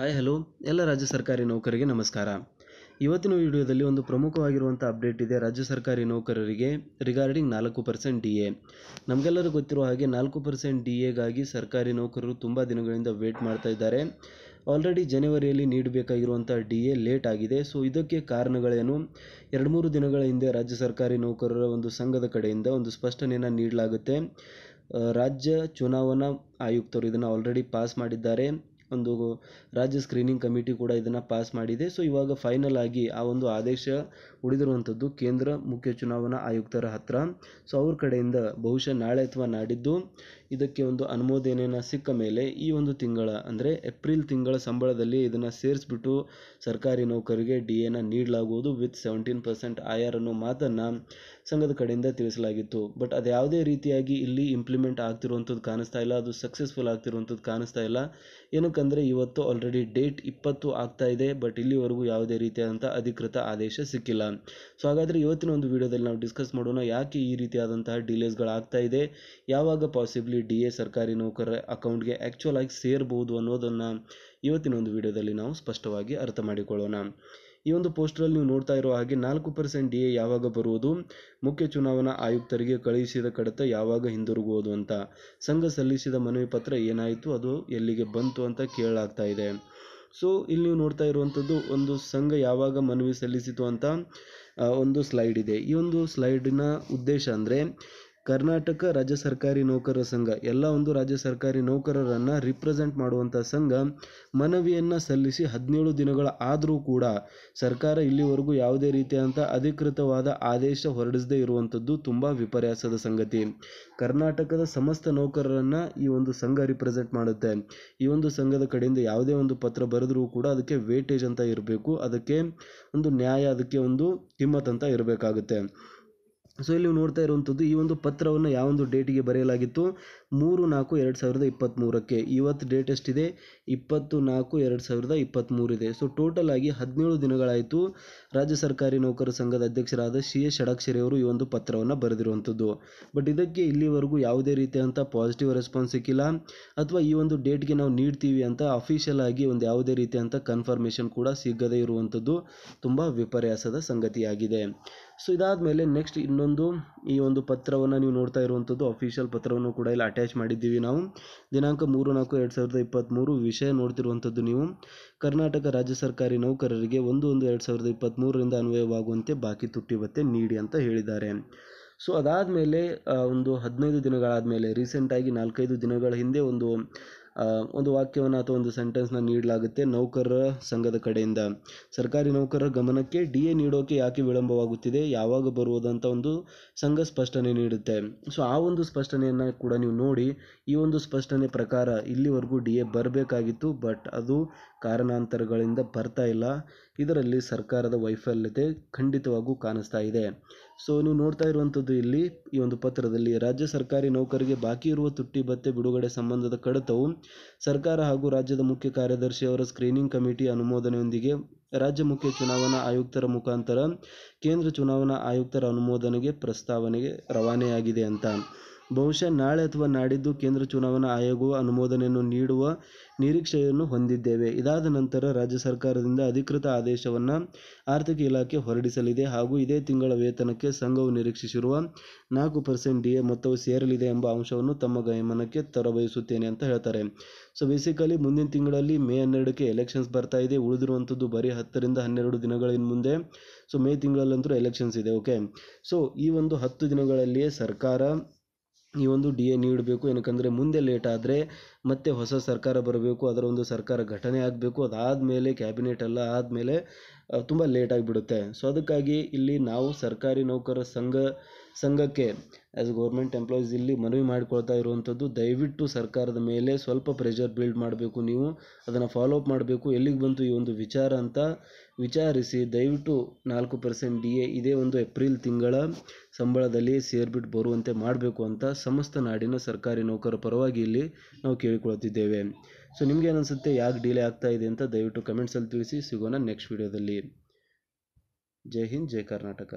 Hi hello ಎಲ್ಲ ರಾಜ್ಯ ಸರ್ಕಾರಿ ನೌಕರರಿಗೆ ನಮಸ್ಕಾರ ಇವತ್ತಿನ ವಿಡಿಯೋದಲ್ಲಿ ಒಂದು ಪ್ರಮುಖವಾಗಿರುವಂಥ ಅಪ್ಡೇಟ್ ಇದೆ ರಾಜ್ಯ ಸರ್ಕಾರಿ ನೌಕರರಿಗೆ ರಿಗಾರ್ಡಿಂಗ್ ನಾಲ್ಕು ಪರ್ಸೆಂಟ್ ಡಿ ಎ ನಮಗೆಲ್ಲರೂ ಗೊತ್ತಿರುವ ಹಾಗೆ ನಾಲ್ಕು ಪರ್ಸೆಂಟ್ ಡಿ ಎಗಾಗಿ ಸರ್ಕಾರಿ ನೌಕರರು ತುಂಬ ದಿನಗಳಿಂದ ವೇಟ್ ಮಾಡ್ತಾ ಇದ್ದಾರೆ ಆಲ್ರೆಡಿ ಜನವರಿಯಲ್ಲಿ ನೀಡಬೇಕಾಗಿರುವಂಥ ಡಿ ಎ ಲೇಟ್ ಆಗಿದೆ ಸೊ ಇದಕ್ಕೆ ಕಾರಣಗಳೇನು ಎರಡು ಮೂರು ದಿನಗಳ ಹಿಂದೆ ರಾಜ್ಯ ಸರ್ಕಾರಿ ನೌಕರರ ಒಂದು ಸಂಘದ ಕಡೆಯಿಂದ ಒಂದು ಸ್ಪಷ್ಟನೆಯನ್ನು ನೀಡಲಾಗುತ್ತೆ ರಾಜ್ಯ ಚುನಾವಣಾ ಆಯುಕ್ತರು ಇದನ್ನು ಆಲ್ರೆಡಿ ಪಾಸ್ ಮಾಡಿದ್ದಾರೆ ಒಂದು ರಾಜ್ಯ ಸ್ಕ್ರೀನಿಂಗ್ ಕಮಿಟಿ ಕೂಡ ಇದನ್ನು ಪಾಸ್ ಮಾಡಿದೆ ಸೊ ಇವಾಗ ಫೈನಲ್ ಆಗಿ ಆ ಒಂದು ಆದೇಶ ಉಳಿದಿರುವಂಥದ್ದು ಕೇಂದ್ರ ಮುಖ್ಯ ಚುನಾವಣಾ ಆಯುಕ್ತರ ಹತ್ರ ಸೊ ಅವ್ರ ಕಡೆಯಿಂದ ಬಹುಶಃ ನಾಳೆ ಅಥವಾ ನಾಡಿದ್ದು ಇದಕ್ಕೆ ಒಂದು ಅನುಮೋದನೆಯನ್ನು ಸಿಕ್ಕ ಮೇಲೆ ಈ ಒಂದು ತಿಂಗಳ ಅಂದರೆ ಏಪ್ರಿಲ್ ತಿಂಗಳ ಸಂಬಳದಲ್ಲಿ ಇದನ್ನು ಸೇರಿಸ್ಬಿಟ್ಟು ಸರ್ಕಾರಿ ನೌಕರಿಗೆ ಡಿ ಎನ ನೀಡಲಾಗುವುದು with seventeen percent I R ಅನ್ನೋ ಮಾತನ್ನು ಸಂಘದ ಕಡೆಯಿಂದ ತಿಳಿಸಲಾಗಿತ್ತು ಬಟ್ ಅದು ಯಾವುದೇ ರೀತಿಯಾಗಿ ಇಲ್ಲಿ ಇಂಪ್ಲಿಮೆಂಟ್ ಆಗ್ತಿರುವಂಥದ್ದು ಕಾಣಿಸ್ತಾ ಇಲ್ಲ ಅದು ಸಕ್ಸಸ್ಫುಲ್ ಆಗ್ತಿರುವಂಥದ್ದು ಕಾಣಿಸ್ತಾ ಇಲ್ಲ ಏನಕ್ಕಂದರೆ ಇವತ್ತು ಆಲ್ರೆಡಿ ಡೇಟ್ ಇಪ್ಪತ್ತು ಆಗ್ತಾ ಇದೆ ಬಟ್ ಇಲ್ಲಿವರೆಗೂ ಯಾವುದೇ ರೀತಿಯಾದಂಥ ಅಧಿಕೃತ ಆದೇಶ ಸಿಕ್ಕಿಲ್ಲ ಸೊ ಹಾಗಾದರೆ ಇವತ್ತಿನ ಒಂದು ವಿಡಿಯೋದಲ್ಲಿ ನಾವು ಡಿಸ್ಕಸ್ ಮಾಡೋಣ ಯಾಕೆ ಈ ರೀತಿಯಾದಂತಹ ಡಿಲೇಸ್ಗಳಾಗ್ತಾ ಇದೆ ಯಾವಾಗ ಪಾಸಿಬ್ಲಿ ಡಿ ಎ ಸರ್ಕಾರಿ ನೌಕರರ ಅಕೌಂಟ್ಗೆ ಆ್ಯಕ್ಚುಯಲ್ ಆಗಿ ಸೇರ್ಬೋದು ಅನ್ನೋದನ್ನು ಇವತ್ತಿನ ಒಂದು ವಿಡಿಯೋದಲ್ಲಿ ನಾವು ಸ್ಪಷ್ಟವಾಗಿ ಅರ್ಥ ಮಾಡಿಕೊಳ್ಳೋಣ ಈ ಒಂದು ಅಲ್ಲಿ ನೀವು ನೋಡ್ತಾ ಇರೋ ಹಾಗೆ ನಾಲ್ಕು ಪರ್ಸೆಂಟ್ ಡಿ ಎ ಯಾವಾಗ ಬರುವುದು ಮುಖ್ಯ ಚುನಾವಣಾ ಆಯುಕ್ತರಿಗೆ ಕಳುಹಿಸಿದ ಕಡತ ಯಾವಾಗ ಹಿಂದಿರುಗುವುದು ಅಂತ ಸಂಘ ಸಲ್ಲಿಸಿದ ಮನವಿ ಪತ್ರ ಏನಾಯಿತು ಅದು ಎಲ್ಲಿಗೆ ಬಂತು ಅಂತ ಕೇಳಲಾಗ್ತಾ ಇದೆ ಸೊ ಇಲ್ಲಿ ನೀವು ನೋಡ್ತಾ ಇರುವಂಥದ್ದು ಒಂದು ಸಂಘ ಯಾವಾಗ ಮನವಿ ಸಲ್ಲಿಸಿತು ಅಂತ ಒಂದು ಸ್ಲೈಡ್ ಇದೆ ಈ ಒಂದು ಸ್ಲೈಡಿನ ಉದ್ದೇಶ ಅಂದರೆ ಕರ್ನಾಟಕ ರಾಜ್ಯ ಸರ್ಕಾರಿ ನೌಕರರ ಸಂಘ ಎಲ್ಲ ಒಂದು ರಾಜ್ಯ ಸರ್ಕಾರಿ ನೌಕರರನ್ನು ರಿಪ್ರೆಸೆಂಟ್ ಮಾಡುವಂಥ ಸಂಘ ಮನವಿಯನ್ನು ಸಲ್ಲಿಸಿ ಹದಿನೇಳು ದಿನಗಳ ಆದರೂ ಕೂಡ ಸರ್ಕಾರ ಇಲ್ಲಿವರೆಗೂ ಯಾವುದೇ ರೀತಿಯಾದಂಥ ಅಧಿಕೃತವಾದ ಆದೇಶ ಹೊರಡಿಸದೇ ಇರುವಂಥದ್ದು ತುಂಬ ವಿಪರ್ಯಾಸದ ಸಂಗತಿ ಕರ್ನಾಟಕದ ಸಮಸ್ತ ನೌಕರರನ್ನು ಈ ಒಂದು ಸಂಘ ರಿಪ್ರೆಸೆಂಟ್ ಮಾಡುತ್ತೆ ಈ ಒಂದು ಸಂಘದ ಕಡೆಯಿಂದ ಯಾವುದೇ ಒಂದು ಪತ್ರ ಬರೆದರೂ ಕೂಡ ಅದಕ್ಕೆ ವೇಟೇಜ್ ಅಂತ ಇರಬೇಕು ಅದಕ್ಕೆ ಒಂದು ನ್ಯಾಯ ಅದಕ್ಕೆ ಒಂದು ಹಿಮ್ಮತ್ ಅಂತ ಇರಬೇಕಾಗುತ್ತೆ ಸೊ ಇಲ್ಲಿ ನೋಡ್ತಾ ಇರುವಂಥದ್ದು ಈ ಒಂದು ಪತ್ರವನ್ನು ಯಾವೊಂದು ಡೇಟಿಗೆ ಬರೆಯಲಾಗಿತ್ತು ಮೂರು ನಾಲ್ಕು ಎರಡು ಸಾವಿರದ ಇಪ್ಪತ್ತ್ಮೂರಕ್ಕೆ ಇವತ್ತು ಡೇಟ್ ಎಷ್ಟಿದೆ ಇಪ್ಪತ್ತು ನಾಲ್ಕು ಎರಡು ಸಾವಿರದ ಇಪ್ಪತ್ತ್ಮೂರಿದೆ ಸೊ ಟೋಟಲ್ ಆಗಿ ಹದಿನೇಳು ದಿನಗಳಾಯಿತು ರಾಜ್ಯ ಸರ್ಕಾರಿ ನೌಕರ ಸಂಘದ ಅಧ್ಯಕ್ಷರಾದ ಸಿ ಎಸ್ ಷಡಾಕ್ಷರಿ ಈ ಒಂದು ಪತ್ರವನ್ನು ಬರೆದಿರುವಂಥದ್ದು ಬಟ್ ಇದಕ್ಕೆ ಇಲ್ಲಿವರೆಗೂ ಯಾವುದೇ ರೀತಿಯಂಥ ಪಾಸಿಟಿವ್ ರೆಸ್ಪಾನ್ಸ್ ಸಿಕ್ಕಿಲ್ಲ ಅಥವಾ ಈ ಒಂದು ಡೇಟ್ಗೆ ನಾವು ನೀಡ್ತೀವಿ ಅಂತ ಅಫಿಷಿಯಲ್ ಆಗಿ ಒಂದು ಯಾವುದೇ ರೀತಿಯಂಥ ಕನ್ಫರ್ಮೇಷನ್ ಕೂಡ ಸಿಗದೇ ಇರುವಂಥದ್ದು ತುಂಬ ವಿಪರ್ಯಾಸದ ಸಂಗತಿಯಾಗಿದೆ ಸೊ ಇದಾದ ಮೇಲೆ ನೆಕ್ಸ್ಟ್ ಇನ್ನೊಂದು ಈ ಒಂದು ಪತ್ರವನ್ನು ನೀವು ನೋಡ್ತಾ ಇರುವಂಥದ್ದು ಅಫಿಷಿಯಲ್ ಪತ್ರವನ್ನು ಕೂಡ ಇಲ್ಲಿ ಅಟ್ಯಾಚ್ ಮಾಡಿದ್ದೀವಿ ನಾವು ದಿನಾಂಕ ಮೂರು ನಾಲ್ಕು ಎರಡು ಸಾವಿರದ ಇಪ್ಪತ್ತ್ಮೂರು ವಿಷಯ ನೋಡ್ತಿರುವಂಥದ್ದು ನೀವು ಕರ್ನಾಟಕ ರಾಜ್ಯ ಸರ್ಕಾರಿ ನೌಕರರಿಗೆ ಒಂದು ಒಂದು ಎರಡು ಸಾವಿರದ ಇಪ್ಪತ್ತ್ಮೂರರಿಂದ ಅನ್ವಯವಾಗುವಂತೆ ಬಾಕಿ ತುಟ್ಟಿ ಭತ್ತೆ ನೀಡಿ ಅಂತ ಹೇಳಿದ್ದಾರೆ ಸೊ ಮೇಲೆ ಒಂದು ಹದಿನೈದು ದಿನಗಳಾದ ಮೇಲೆ ರೀಸೆಂಟಾಗಿ ನಾಲ್ಕೈದು ದಿನಗಳ ಹಿಂದೆ ಒಂದು ಒಂದು ವಾಕ್ಯವನ್ನು ಅಥವಾ ಒಂದು ಸೆಂಟೆನ್ಸ್ನ ನೀಡಲಾಗುತ್ತೆ ನೌಕರರ ಸಂಘದ ಕಡೆಯಿಂದ ಸರ್ಕಾರಿ ನೌಕರರ ಗಮನಕ್ಕೆ ಡಿ ಎ ನೀಡೋಕೆ ಯಾಕೆ ವಿಳಂಬವಾಗುತ್ತಿದೆ ಯಾವಾಗ ಬರುವುದಂತ ಒಂದು ಸಂಘ ಸ್ಪಷ್ಟನೆ ನೀಡುತ್ತೆ ಸೊ ಆ ಒಂದು ಸ್ಪಷ್ಟನೆಯನ್ನು ಕೂಡ ನೀವು ನೋಡಿ ಈ ಒಂದು ಸ್ಪಷ್ಟನೆ ಪ್ರಕಾರ ಇಲ್ಲಿವರೆಗೂ ಡಿ ಎ ಬರಬೇಕಾಗಿತ್ತು ಬಟ್ ಅದು ಕಾರಣಾಂತರಗಳಿಂದ ಬರ್ತಾ ಇಲ್ಲ ಇದರಲ್ಲಿ ಸರ್ಕಾರದ ವೈಫಲ್ಯತೆ ಖಂಡಿತವಾಗೂ ಕಾಣಿಸ್ತಾ ಇದೆ ಸೊ ನೀವು ನೋಡ್ತಾ ಇರುವಂಥದ್ದು ಇಲ್ಲಿ ಈ ಒಂದು ಪತ್ರದಲ್ಲಿ ರಾಜ್ಯ ಸರ್ಕಾರಿ ನೌಕರಿಗೆ ಬಾಕಿ ಇರುವ ತುಟ್ಟಿ ಭತ್ತೆ ಬಿಡುಗಡೆ ಸಂಬಂಧದ ಕಡತವು ಸರ್ಕಾರ ಹಾಗೂ ರಾಜ್ಯದ ಮುಖ್ಯ ಕಾರ್ಯದರ್ಶಿ ಅವರ ಸ್ಕ್ರೀನಿಂಗ್ ಕಮಿಟಿ ಅನುಮೋದನೆಯೊಂದಿಗೆ ರಾಜ್ಯ ಮುಖ್ಯ ಚುನಾವಣಾ ಆಯುಕ್ತರ ಮುಖಾಂತರ ಕೇಂದ್ರ ಚುನಾವಣಾ ಆಯುಕ್ತರ ಅನುಮೋದನೆಗೆ ಪ್ರಸ್ತಾವನೆಗೆ ರವಾನೆಯಾಗಿದೆ ಅಂತ ಬಹುಶಃ ನಾಳೆ ಅಥವಾ ನಾಡಿದ್ದು ಕೇಂದ್ರ ಚುನಾವಣಾ ಆಯೋಗವು ಅನುಮೋದನೆಯನ್ನು ನೀಡುವ ನಿರೀಕ್ಷೆಯನ್ನು ಹೊಂದಿದ್ದೇವೆ. ಇದಾದ ನಂತರ ರಾಜ್ಯ ಸರ್ಕಾರದಿಂದ ಅಧಿಕೃತ ಆದೇಶವನ್ನು ಆರ್ಥಿಕ ಇಲಾಖೆ ಹೊರಡಿಸಲಿದೆ ಹಾಗೂ ಇದೇ ತಿಂಗಳ ವೇತನಕ್ಕೆ ಸಂಘವು ನಿರೀಕ್ಷಿಸಿರುವ ನಾಲ್ಕು ಪರ್ಸೆಂಟ್ ಡಿ ಎ ಮೊತ್ತವು ಸೇರಲಿದೆ ಎಂಬ ಅಂಶವನ್ನು ತಮ್ಮ ಗಮನಕ್ಕೆ ತರಬಯಸುತ್ತೇನೆ ಅಂತ ಹೇಳ್ತಾರೆ. ಸೊ ಬೇಸಿಕಲಿ ಮುಂದಿನ ತಿಂಗಳಲ್ಲಿ ಮೇ ಹನ್ನೆರಡಕ್ಕೆ ಎಲೆಕ್ಷನ್ಸ್ ಬರ್ತಾ ಇದೆ ಉಳಿದಿರುವಂಥದ್ದು ಬರೀ ಹತ್ತರಿಂದ ಹನ್ನೆರಡು ದಿನಗಳ ಮುಂದೆ ಸೊ ಮೇ ತಿಂಗಳಲ್ಲಂತೂ ಎಲೆಕ್ಷನ್ಸ್ ಇದೆ ಓಕೆ ಸೊ ಈ ಒಂದು ಹತ್ತು ದಿನಗಳಲ್ಲಿಯೇ ಸರ್ಕಾರ ಈ ಒಂದು ಡಿ ಎ ನೀಡಬೇಕು ಏನಕ್ಕಂದರೆ ಮುಂದೆ ಲೇಟ್ ಮತ್ತೆ ಹೊಸ ಸರ್ಕಾರ ಬರಬೇಕು ಅದರ ಒಂದು ಸರ್ಕಾರ ಘಟನೆ ಆಗಬೇಕು ಅದಾದಮೇಲೆ ಕ್ಯಾಬಿನೆಟ್ ಎಲ್ಲ ಆದಮೇಲೆ ತುಂಬ ಲೇಟಾಗಿಬಿಡುತ್ತೆ ಸೊ ಅದಕ್ಕಾಗಿ ಇಲ್ಲಿ ನಾವು ಸರ್ಕಾರಿ ನೌಕರರ ಸಂಘ ಸಂಘಕ್ಕೆ ಆ್ಯಸ್ ಗೌರ್ಮೆಂಟ್ ಎಂಪ್ಲಾಯೀಸ್ ಇಲ್ಲಿ ಮನವಿ ಮಾಡಿಕೊಳ್ತಾ ಇರುವಂಥದ್ದು ದಯವಿಟ್ಟು ಸರ್ಕಾರದ ಮೇಲೆ ಸ್ವಲ್ಪ ಪ್ರೆಷರ್ ಬಿಲ್ಡ್ ಮಾಡಬೇಕು ನೀವು ಅದನ್ನು ಫಾಲೋ ಅಪ್ ಮಾಡಬೇಕು ಎಲ್ಲಿಗೆ ಬಂತು ಈ ಒಂದು ವಿಚಾರ ಅಂತ ವಿಚಾರಿಸಿ ದಯವಿಟ್ಟು ನಾಲ್ಕು ಪರ್ಸೆಂಟ್ ಡಿ ಎ ಇದೇ ಒಂದು ಏಪ್ರಿಲ್ ತಿಂಗಳ ಸಂಬಳದಲ್ಲಿ ಸೇರಿಬಿಟ್ಟು ಬರುವಂತೆ ಮಾಡಬೇಕು ಅಂತ ಸಮಸ್ತ ನಾಡಿನ ಸರ್ಕಾರಿ ನೌಕರರ ಪರವಾಗಿ ಇಲ್ಲಿ ನಾವು ಕೇಳಿಕೊಳ್ತಿದ್ದೇವೆ ಸೊ ನಿಮ್ಗೆ ಅನಿಸುತ್ತೆ ಯಾಕೆ ಡಿಲೇ ಆಗ್ತಾ ಇದೆ ಅಂತ ದಯವಿಟ್ಟು ಕಮೆಂಟ್ಸಲ್ಲಿ ತಿಳಿಸಿ ಸಿಗೋಣ ನೆಕ್ಸ್ಟ್ ವಿಡಿಯೋದಲ್ಲಿ ಜೈ ಹಿಂದ್ ಜೈ ಕರ್ನಾಟಕ